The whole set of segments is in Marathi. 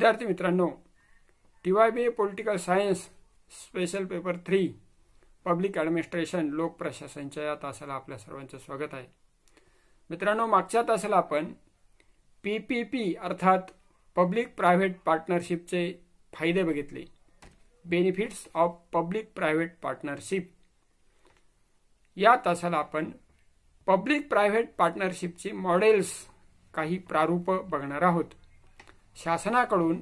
विद्यार्थी मित्रांनो T Y B A political science special paper three public administration प्रशासनच्या या तासाला आपल्या सर्वांचं स्वागत आहे मित्रांनो मागच्या तासाला आपण पी पी पी अर्थात पब्लिक प्रायव्हेट पार्टनरशिपचे फायदे बघितले benefits of public private partnership या तासाला आपण पब्लिक प्रायव्हेट पार्टनरशिपची मॉडेल्स काही प्रारूप बघणार आहोत शासनाकडून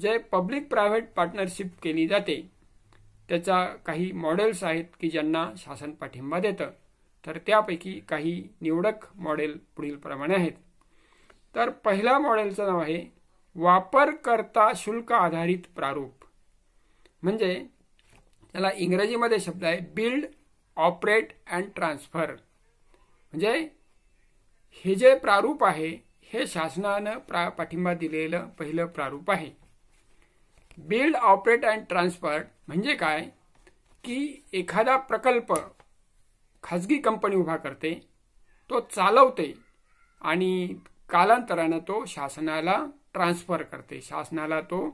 जे पब्लिक प्रायव्हेट पार्टनरशिप केली जाते त्याचा काही मॉडेल्स आहेत की ज्यांना शासन पाठिंबा देतं तर त्यापैकी काही निवडक मॉडेल पुढीलप्रमाणे आहेत तर पहिल्या मॉडेलचं नाव आहे वापरकर्ता शुल्क आधारित प्रारूप म्हणजे त्याला इंग्रजीमध्ये शब्द आहे बिल्ड ऑपरेट अँड ट्रान्सफर म्हणजे हे जे प्रारूप आहे हे शासनानं प्रा पाठिंबा दिलेलं पहिलं प्रारूप आहे बिल्ड ऑपरेट अँड ट्रान्सफर म्हणजे काय की एखादा प्रकल्प खाजगी कंपनी उभा करते तो चालवते आणि कालांतरानं तो शासनाला ट्रान्सफर करते शासनाला तो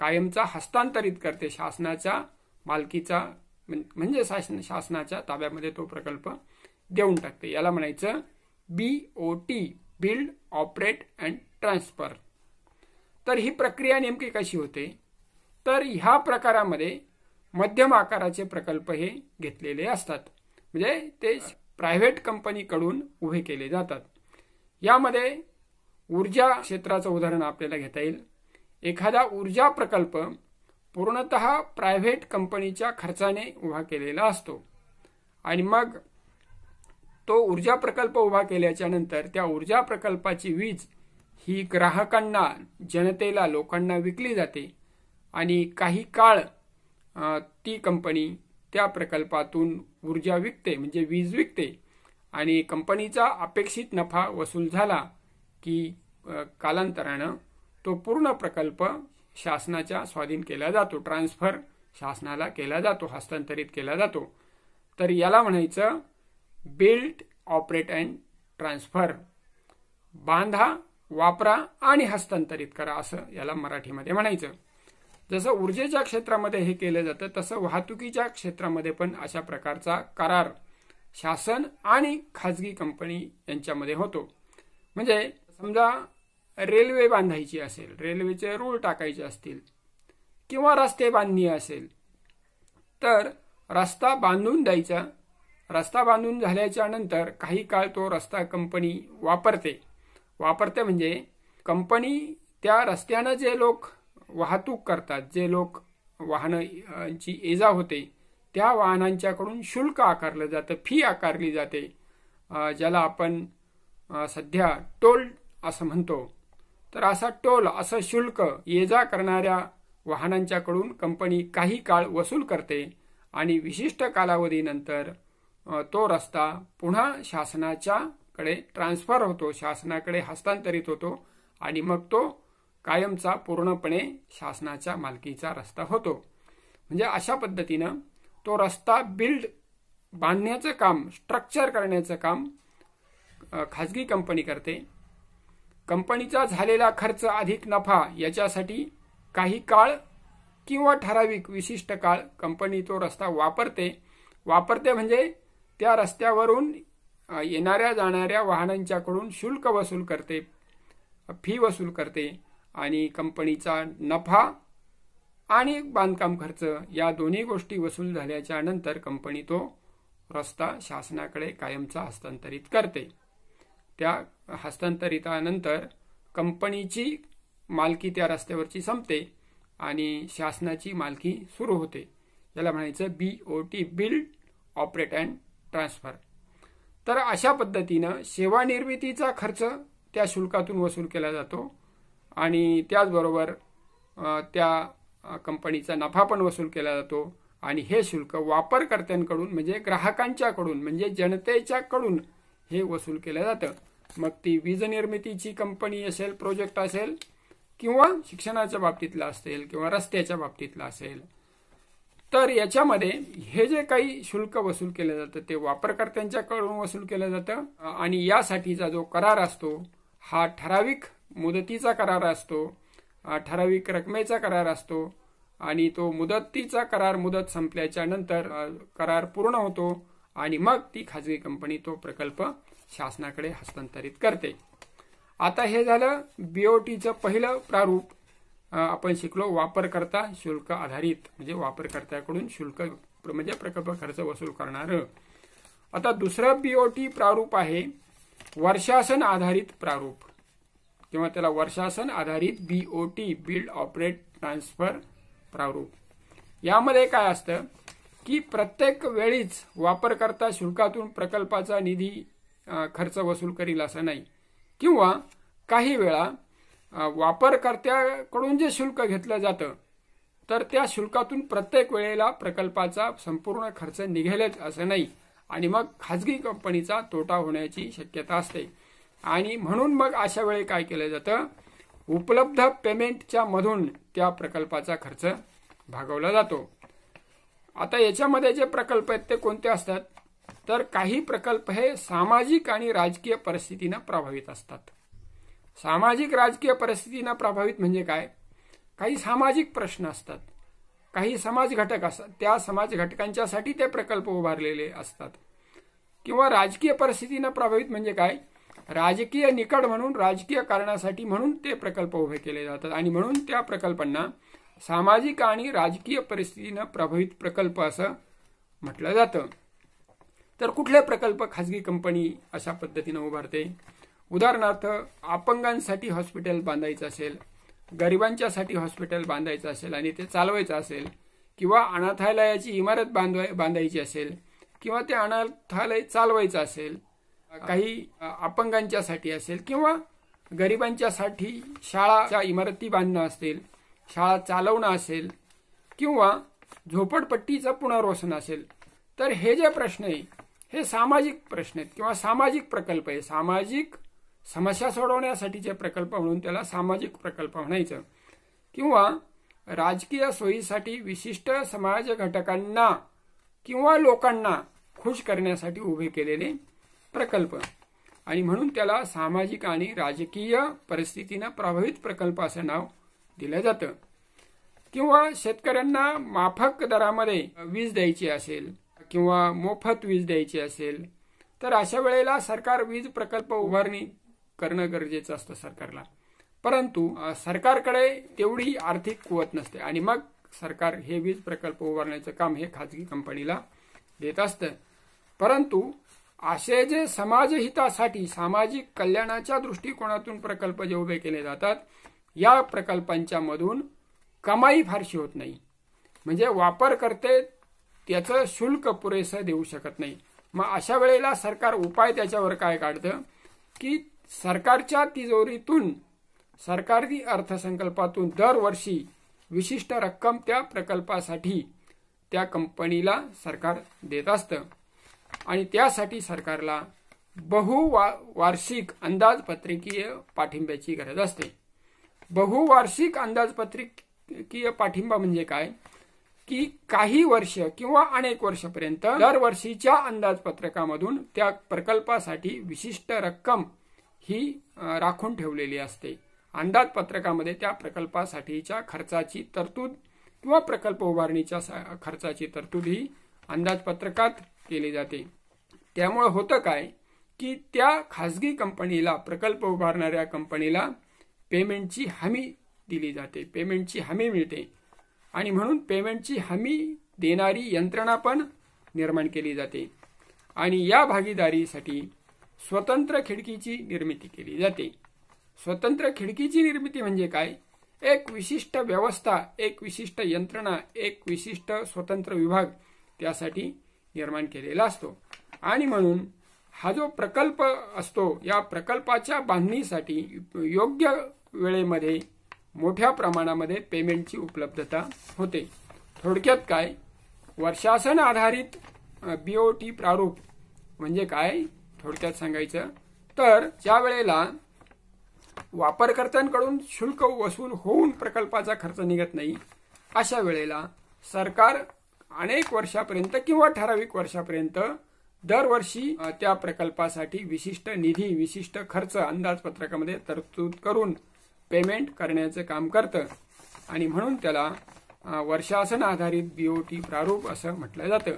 कायमचा हस्तांतरित करते शासनाच्या मालकीचा म्हणजे शासन शासनाच्या ताब्यामध्ये तो प्रकल्प देऊन टाकते याला म्हणायचं B O T build operate and transfer तर ही प्रक्रिया नेमकी कशी होते तर ह्या प्रकारामध्ये मध्यम आकाराचे प्रकल्प हे घेतलेले असतात म्हणजे ते प्रायव्हेट कंपनीकडून उभे केले जातात यामध्ये ऊर्जा क्षेत्राचं उदाहरण आपल्याला घेता येईल एखादा ऊर्जा प्रकल्प पूर्णत प्रायव्हेट कंपनीच्या खर्चाने उभा केलेला असतो आणि मग तो ऊर्जा प्रकल्प उभा केल्याच्या नंतर त्या ऊर्जा प्रकल्पाची वीज ही ग्राहकांना जनतेला लोकांना विकली जाते आणि काही काळ ती कंपनी त्या प्रकल्पातून ऊर्जा विकते म्हणजे वीज विकते आणि कंपनीचा अपेक्षित नफा वसूल झाला की कालांतरानं तो पूर्ण प्रकल्प शासनाच्या स्वाधीन केला जातो ट्रान्सफर शासनाला केला जातो हस्तांतरित केला जातो तर याला म्हणायचं बिल्ट ऑपरेट अँड ट्रान्सफर बांधा वापरा आणि हस्तांतरित करा असं याला मराठीमध्ये म्हणायचं जसं ऊर्जेच्या क्षेत्रामध्ये हे केलं जातं तसं वाहतुकीच्या क्षेत्रामध्ये पण अशा प्रकारचा करार शासन आणि खाजगी कंपनी यांच्यामध्ये होतो म्हणजे समजा रेल्वे बांधायची असेल रेल्वेचे रूळ टाकायचे असतील किंवा रस्ते बांधणी असेल तर रस्ता बांधून द्यायचा रस्ता बांधून झाल्याच्या नंतर काही काळ तो रस्ता कंपनी वापरते वापरते म्हणजे कंपनी त्या रस्त्यानं जे लोक वाहतूक करतात जे लोक वाहनांची एजा होते त्या वाहनांच्याकडून शुल्क आकारलं जातं फी आकारली जाते ज्याला आपण सध्या टोल असं म्हणतो तर असा टोल असं शुल्क ये जा करणाऱ्या वाहनांच्याकडून कंपनी काही काळ वसूल करते आणि विशिष्ट कालावधीनंतर तो रस्ता पुन्हा शासनाच्या कडे ट्रान्सफर होतो शासनाकडे हस्तांतरित होतो आणि मग तो कायमचा पूर्णपणे शासनाच्या मालकीचा रस्ता होतो म्हणजे अशा पद्धतीनं तो रस्ता बिल्ड बांधण्याचं काम स्ट्रक्चर करण्याचं काम खाजगी कंपनी करते कंपनीचा झालेला खर्च अधिक नफा याच्यासाठी काही काळ किंवा ठराविक विशिष्ट काळ कंपनी तो रस्ता वापरते वापरते म्हणजे त्या रस्त्यावरून येणाऱ्या जाणाऱ्या वाहनांच्याकडून शुल्क वसूल करते फी वसूल करते आणि कंपनीचा नफा आणि बांधकाम खर्च या दोन्ही गोष्टी वसूल झाल्याच्या नंतर कंपनी तो रस्ता शासनाकडे कायमचा हस्तांतरित करते त्या हस्तांतरितानंतर कंपनीची मालकी त्या रस्त्यावरची संपते आणि शासनाची मालकी सुरू होते याला म्हणायचं B O T build operate and transfer तर अशा पद्धतीनं सेवानिर्मितीचा खर्च त्या शुल्कातून वसूल केला जातो आणि त्याचबरोबर त्या कंपनीचा नफा पण वसूल केला जातो आणि हे शुल्क वापरकर्त्यांकडून म्हणजे ग्राहकांच्याकडून म्हणजे जनतेच्याकडून हे वसूल केलं जातं मग ती वीज निर्मितीची कंपनी असेल प्रोजेक्ट असेल किंवा शिक्षणाच्या बाबतीतला असेल किंवा रस्त्याच्या बाबतीतला असेल तर याच्यामध्ये हे जे काही शुल्क वसूल केलं जातं ते वापरकर्त्यांच्याकडून वसूल केलं जातं आणि यासाठीचा जो करार असतो हा ठराविक मुदतीचा करार असतो ठराविक रकमेचा करार असतो आणि तो मुदतीचा करार मुदत संपल्याच्या नंतर करार पूर्ण होतो आणि मग ती खाजगी कंपनी तो प्रकल्प शासनाकडे हस्तांतरित करते आता हे झालं बीओटीचं पहिलं प्रारूप आपण शिकलो वापरकर्ता शुल्क आधारित म्हणजे वापरकर्त्याकडून शुल्क म्हणजे प्रकल्प खर्च वसूल करणार आता दुसरा बीओटी प्रारूप आहे वर्षासन आधारित प्रारूप किंवा त्याला वर्षासन आधारित बीओटी बिल्ड ऑपरेट ट्रान्सफर प्रारूप यामध्ये काय असतं की प्रत्येक वेळीच वापरकर्ता शुल्कातून प्रकल्पाचा निधी खर्च वसूल करील असं नाही किंवा काही वेळा वापरकर्त्याकडून जे शुल्क घेतलं जातं तर त्या शुल्कातून प्रत्येक वेळेला प्रकल्पाचा संपूर्ण खर्च निघेलच असं नाही आणि मग खाजगी कंपनीचा तोटा होण्याची शक्यता असते आणि म्हणून मग अशा वेळी काय केलं जातं उपलब्ध पेमेंटच्या मधून त्या प्रकल्पाचा खर्च भागवला जातो आता याच्यामध्ये जे प्रकल्प आहेत ते कोणते असतात तर काही प्रकल्प हे सामाजिक आणि राजकीय परिस्थितीनं प्रभावित असतात सामाजिक राजकीय परिस्थितीनं प्रभावित म्हणजे काय काही सामाजिक प्रश्न असतात काही समाज घटक असतात त्या समाज घटकांच्यासाठी ते प्रकल्प उभारलेले असतात किंवा राजकीय परिस्थितीनं प्रभावित म्हणजे काय राजकीय निकड म्हणून राजकीय कारणासाठी म्हणून ते प्रकल्प उभे केले जातात आणि म्हणून त्या प्रकल्पांना सामाजिक आणि राजकीय परिस्थितीनं प्रभावित प्रकल्प असं म्हटलं जातं तर कुठले प्रकल्प खाजगी कंपनी अशा पद्धतीनं उभारते उदाहरणार्थ अपंगांसाठी हॉस्पिटल बांधायचं असेल गरिबांच्यासाठी हॉस्पिटल बांधायचं असेल आणि ते चालवायचं असेल किंवा अनाथालयाची इमारत बांधवाय बांधायची असेल किंवा ते अनाथालय चालवायचं असेल काही अपंगांच्यासाठी असेल किंवा गरिबांच्यासाठी शाळाच्या इमारती बांधणं असेल शाळा चालवणं असेल किंवा झोपडपट्टीचं पुनर्वसन असेल तर हे जे प्रश्न आहे हे सामाजिक प्रश्न आहेत किंवा सामाजिक प्रकल्प आहे सामाजिक समस्या सोडवण्यासाठीचे प्रकल्प म्हणून त्याला सामाजिक प्रकल्प म्हणायचं किंवा राजकीय सोयीसाठी विशिष्ट समाज घटकांना किंवा लोकांना खुश करण्यासाठी उभे केलेले प्रकल्प आणि म्हणून त्याला सामाजिक आणि राजकीय परिस्थितीनं प्रभावित प्रकल्प असं नाव दिलं जातं किंवा शेतकऱ्यांना माफक दरामध्ये वीज द्यायची असेल किंवा मोफत वीज द्यायची असेल तर अशा वेळेला सरकार वीज प्रकल्प उभारणी करणं गरजेचं असतं सरकारला परंतु सरकारकडे तेवढी आर्थिक कुवत नसते आणि मग सरकार हे वीज प्रकल्प उभारण्याचं काम हे खाजगी कंपनीला देत असतं परंतु असे जे समाजहितासाठी सामाजिक कल्याणाच्या दृष्टिकोनातून प्रकल्प जे उभे केले जातात या प्रकल्पांच्या मधून कमाई फारशी होत नाही म्हणजे वापर करते त्याचं शुल्क पुरेसं देऊ शकत नाही मग अशा वेळेला सरकार उपाय त्याच्यावर काय काढतं की सरकारच्या तिजोरीतून सरकारी अर्थसंकल्पातून दरवर्षी विशिष्ट रक्कम त्या प्रकल्पासाठी त्या कंपनीला सरकार देत असतं आणि त्यासाठी सरकारला बहुवार्षिक अंदाजपत्रिकीय पाठिंब्याची गरज असते बहुवार्षिक अंदाजपत्रिकीय पाठिंबा म्हणजे काय की काही वर्ष किंवा अनेक वर्षपर्यंत दरवर्षीच्या अंदाजपत्रकामधून त्या प्रकल्पासाठी विशिष्ट रक्कम ही राखून ठेवलेली असते अंदाजपत्रकामध्ये त्या प्रकल्पासाठीच्या खर्चाची तरतूद किंवा प्रकल्प उभारणीच्या खर्चाची तरतूद ही अंदाजपत्रकात केली जाते त्यामुळे होतं काय की त्या खाजगी कंपनीला प्रकल्प उभारणाऱ्या कंपनीला पेमेंटची हमी दिली जाते पेमेंटची हमी मिळते आणि म्हणून पेमेंटची हमी देणारी यंत्रणा पण निर्माण केली जाते आणि या भागीदारीसाठी स्वतंत्र खिडकीची निर्मिती केली जाते स्वतंत्र खिडकीची निर्मिती म्हणजे काय एक विशिष्ट व्यवस्था एक विशिष्ट यंत्रणा एक विशिष्ट स्वतंत्र विभाग त्यासाठी निर्माण केलेला असतो आणि म्हणून हा जो प्रकल्प असतो या प्रकल्पाच्या बांधणीसाठी योग्य वेळेमध्ये मोठ्या प्रमाणामध्ये पेमेंटची उपलब्धता होते थोडक्यात काय वर्षासन आधारित बीओटी प्रारूप म्हणजे काय थोडक्यात सांगायचं तर ज्या वेळेला वापरकर्त्यांकडून शुल्क वसूल होऊन प्रकल्पाचा खर्च निघत नाही अशा वेळेला सरकार अनेक वर्षापर्यंत किंवा ठराविक वर्षापर्यंत दरवर्षी त्या प्रकल्पासाठी विशिष्ट निधी विशिष्ट खर्च अंदाजपत्रकामध्ये तरतूद करून पेमेंट करण्याचं काम करतं आणि म्हणून त्याला वर्षासन आधारित बीओटी प्रारूप असं म्हटलं जातं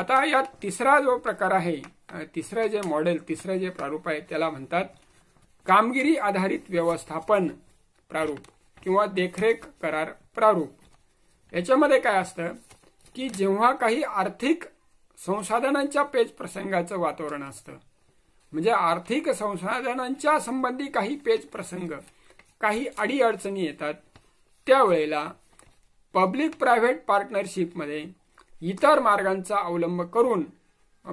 आता यात तिसरा जो प्रकार आहे तिसरं जे मॉडेल तिसरं जे प्रारूप आहे त्याला म्हणतात कामगिरी आधारित व्यवस्थापन प्रारूप किंवा देखरेख करार प्रारूप याच्यामध्ये काय असतं की जेव्हा काही आर्थिक संसाधनांच्या पेज प्रसंगाचं वातावरण असतं म्हणजे आर्थिक संसाधनांच्या संबंधी काही पेज प्रसंग काही अडीअडचणी येतात त्यावेळेला पब्लिक प्रायव्हेट पार्टनरशिपमध्ये इतर मार्गांचा अवलंब करून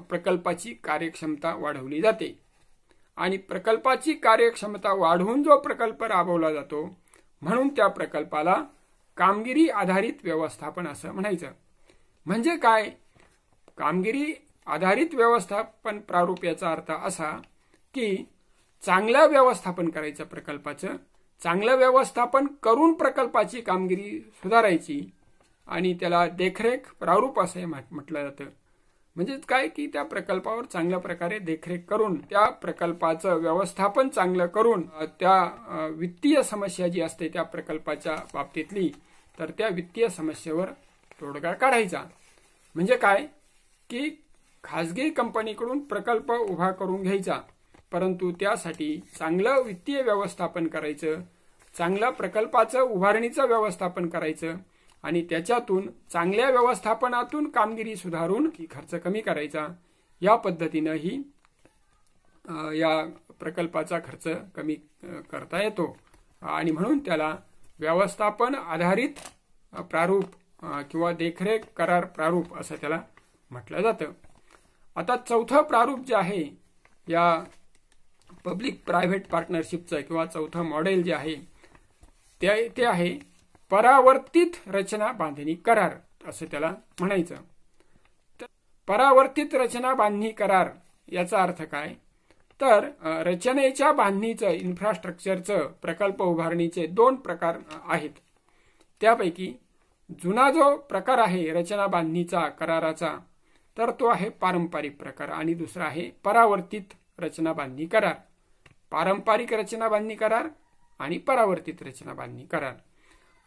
प्रकल्पाची कार्यक्षमता वाढवली जाते आणि प्रकल्पाची कार्यक्षमता वाढवून जो प्रकल्प राबवला जातो म्हणून त्या प्रकल्पाला कामगिरी आधारित व्यवस्थापन असं म्हणायचं म्हणजे काय कामगिरी आधारित व्यवस्थापन प्रारूप याचा अर्थ असा की चांगलं व्यवस्थापन करायचं प्रकल्पाचं चांगलं व्यवस्थापन करून प्रकल्पाची कामगिरी सुधारायची आणि त्याला देखरेख प्रारूप असं म्हटलं जातं म्हणजेच काय की त्या प्रकल्पावर चांगल्या प्रकारे देखरेख करून त्या प्रकल्पाचं व्यवस्थापन चांगलं करून त्या वित्तीय समस्या जी असते त्या प्रकल्पाच्या बाबतीतली तर त्या वित्तीय समस्येवर तोडगा काढायचा म्हणजे काय की खाजगी कंपनीकडून प्रकल्प उभा करून घ्यायचा परंतु त्यासाठी चांगलं वित्तीय व्यवस्थापन करायचं चांगल्या प्रकल्पाचं उभारणीचं व्यवस्थापन करायचं आणि त्याच्यातून चांगल्या व्यवस्थापनातून कामगिरी सुधारून खर्च कमी करायचा या पद्धतीनंही ही या प्रकल्पाचा खर्च कमी करता येतो आणि म्हणून त्याला व्यवस्थापन आधारित प्रारूप किंवा देखरेख करार प्रारूप असं त्याला म्हटलं जातं आता चौथं प्रारूप जे आहे या पब्लिक प्रायव्हेट पार्टनरशिपचं किंवा चौथं मॉडेल जे आहे ते आहे परावर्तित रचना बांधणी करार असं त्याला म्हणायचं परावर्तित रचना बांधणी करार याचा अर्थ काय तर रचनेच्या बांधणीचं इन्फ्रास्ट्रक्चरचं प्रकल्प उभारणीचे दोन प्रकार आहेत त्यापैकी जुना जो प्रकार आहे रचना बांधणीचा कराराचा तर तो आहे पारंपरिक प्रकार आणि दुसरा आहे परावर्तित रचना बांधणी करार पारंपरिक रचना बांधणी करार आणि परावर्तित रचना बांधणी करार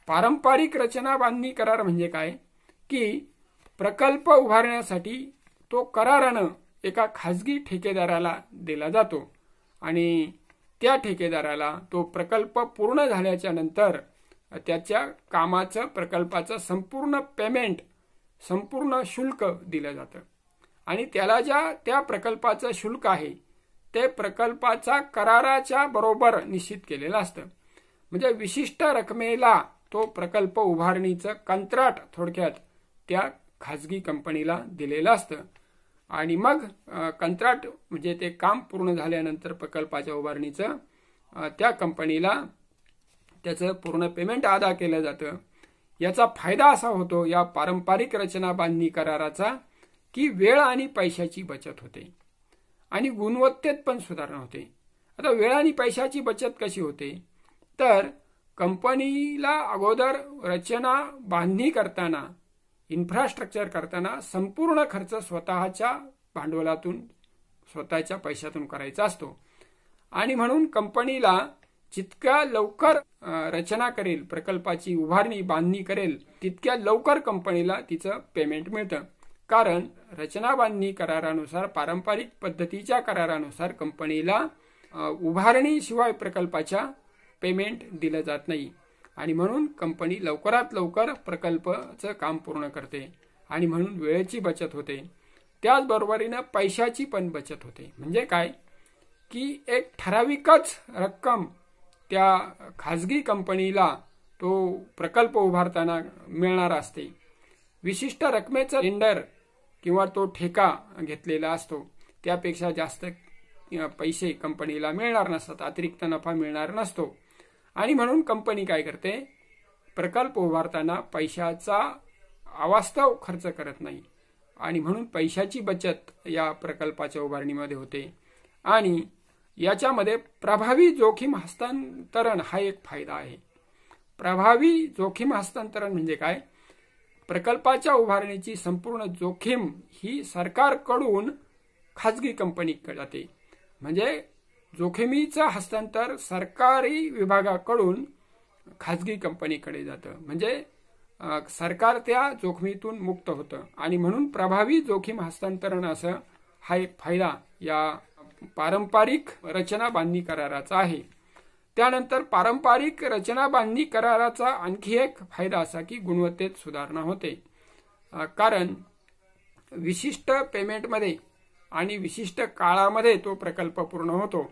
पारंपरिक रचना बांधणी करार म्हणजे काय की प्रकल्प उभारण्यासाठी तो करारानं एका खाजगी ठेकेदाराला दिला जातो आणि त्या ठेकेदाराला तो प्रकल्प पूर्ण झाल्याच्या नंतर त्याच्या कामाचं प्रकल्पाचं संपूर्ण पेमेंट संपूर्ण शुल्क दिलं जातं आणि त्याला ज्या त्या प्रकल्पाचं शुल्क आहे ते प्रकल्पाचा कराराच्या बरोबर निश्चित केलेलं असतं म्हणजे विशिष्ट रकमेला तो प्रकल्प उभारणीचं कंत्राट थोडक्यात त्या खाजगी कंपनीला दिलेलं असतं आणि मग कंत्राट म्हणजे ते काम पूर्ण झाल्यानंतर प्रकल्पाच्या उभारणीचं त्या कंपनीला त्याचं पूर्ण पेमेंट अदा केलं जातं याचा फायदा असा होतो या पारंपरिक रचना बांधणी कराराचा की वेळ आणि पैशाची बचत होते आणि गुणवत्तेत पण सुधारणा होते आता वेळ आणि पैशाची बचत कशी होते तर कंपनीला अगोदर रचना बांधणी करताना इन्फ्रास्ट्रक्चर करताना संपूर्ण खर्च स्वतःच्या भांडवलातून स्वतःच्या पैशातून करायचा असतो आणि म्हणून कंपनीला जितक्या लवकर रचना करेल प्रकल्पाची उभारणी बांधणी करेल तितक्या लवकर कंपनीला तिचं पेमेंट मिळतं कारण रचना बांधणी करारानुसार पारंपरिक पद्धतीच्या करारानुसार कंपनीला उभारणीशिवाय प्रकल्पाच्या पेमेंट दिलं जात नाही आणि म्हणून कंपनी लवकरात लवकर प्रकल्पाचं काम पूर्ण करते आणि म्हणून वेळेची बचत होते त्याचबरोबरीनं पैशाची पण बचत होते म्हणजे काय की एक ठराविकच रक्कम त्या खाजगी कंपनीला तो प्रकल्प उभारताना मिळणार असते विशिष्ट रकमेचा टेंडर किंवा तो ठेका घेतलेला असतो त्यापेक्षा जास्त पैसे कंपनीला मिळणार नसतात अतिरिक्त नफा मिळणार नसतो आणि म्हणून कंपनी काय करते प्रकल्प उभारताना पैशाचा अवास्तव खर्च करत नाही आणि म्हणून पैशाची बचत या प्रकल्पाच्या उभारणीमध्ये होते आणि याच्यामध्ये प्रभावी जोखीम हस्तांतरण हा एक फायदा आहे प्रभावी जोखीम हस्तांतरण म्हणजे काय प्रकल्पाच्या उभारणीची संपूर्ण जोखीम ही सरकारकडून खाजगी कंपनीकडे जाते म्हणजे जोखमीचं हस्तांतर सरकारी विभागाकडून खाजगी कंपनीकडे जातं म्हणजे सरकार त्या जोखमीतून मुक्त होतं आणि म्हणून प्रभावी जोखीम हस्तांतरण असं हा एक फायदा या पारंपरिक रचना बांधणी कराराचा आहे त्यानंतर पारंपरिक रचना बांधणी कराराचा आणखी एक फायदा असा की गुणवत्तेत सुधारणा होते कारण विशिष्ट पेमेंटमध्ये आणि विशिष्ट काळामध्ये तो प्रकल्प पूर्ण होतो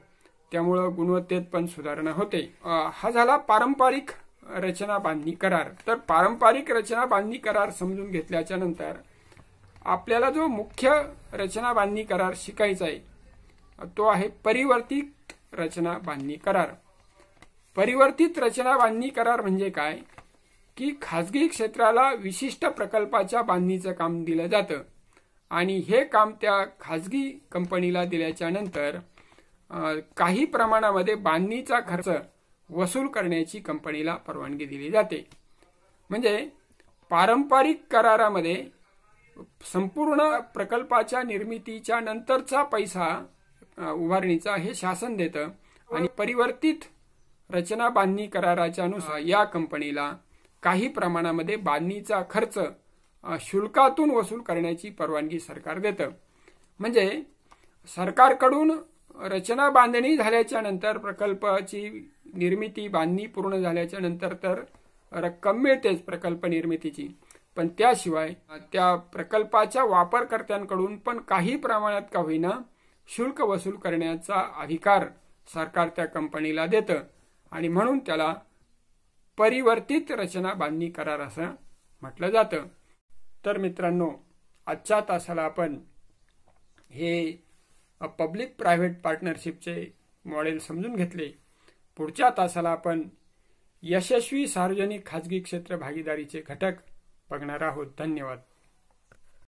त्यामुळं गुणवत्तेत पण सुधारणा होते हा झाला पारंपरिक रचना बांधणी करार तर पारंपरिक रचना बांधणी करार समजून घेतल्याच्या नंतर आपल्याला जो मुख्य रचना बांधणी करार शिकायचा आहे तो आहे परिवर्तित रचना बांधणी करार परिवर्तित रचना बांधणी करार म्हणजे काय की खाजगी क्षेत्राला विशिष्ट प्रकल्पाच्या बांधणीचं काम दिलं जातं आणि हे काम त्या खाजगी कंपनीला दिल्याच्या नंतर काही प्रमाणामध्ये बांधणीचा खर्च वसूल करण्याची कंपनीला परवानगी दिली जाते म्हणजे पारंपरिक करारामध्ये संपूर्ण प्रकल्पाच्या निर्मितीच्या नंतरचा पैसा उभारणीचा हे शासन देतं आणि परिवर्तित रचना बांधणी कराराच्या अनुसार या कंपनीला काही प्रमाणामध्ये बांधणीचा खर्च शुल्कातून वसूल करण्याची परवानगी सरकार देतं म्हणजे सरकारकडून रचना बांधणी झाल्याच्या नंतर प्रकल्पाची निर्मिती बांधणी पूर्ण झाल्याच्या नंतर तर रक्कम मिळतेच प्रकल्प निर्मितीची पण त्याशिवाय त्या प्रकल्पाच्या वापरकर्त्यांकडून पण काही प्रमाणात का होईना शुल्क वसूल करण्याचा अधिकार सरकार त्या कंपनीला देतं आणि म्हणून त्याला परिवर्तित रचना बांधणी करार असं म्हटलं जातं तर मित्रांनो आजच्या तासाला आपण हे पब्लिक प्रायव्हेट पार्टनरशिपचे मॉडेल समजून घेतले पुढच्या तासाला आपण यशस्वी सार्वजनिक खाजगी क्षेत्र भागीदारीचे घटक बघणार आहोत धन्यवाद